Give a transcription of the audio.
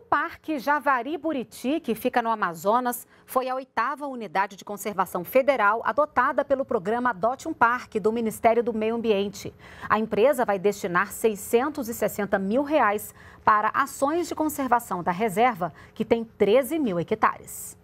O Parque Javari Buriti, que fica no Amazonas, foi a oitava unidade de conservação federal adotada pelo programa Adote um Parque do Ministério do Meio Ambiente. A empresa vai destinar 660 mil reais para ações de conservação da reserva, que tem 13 mil hectares.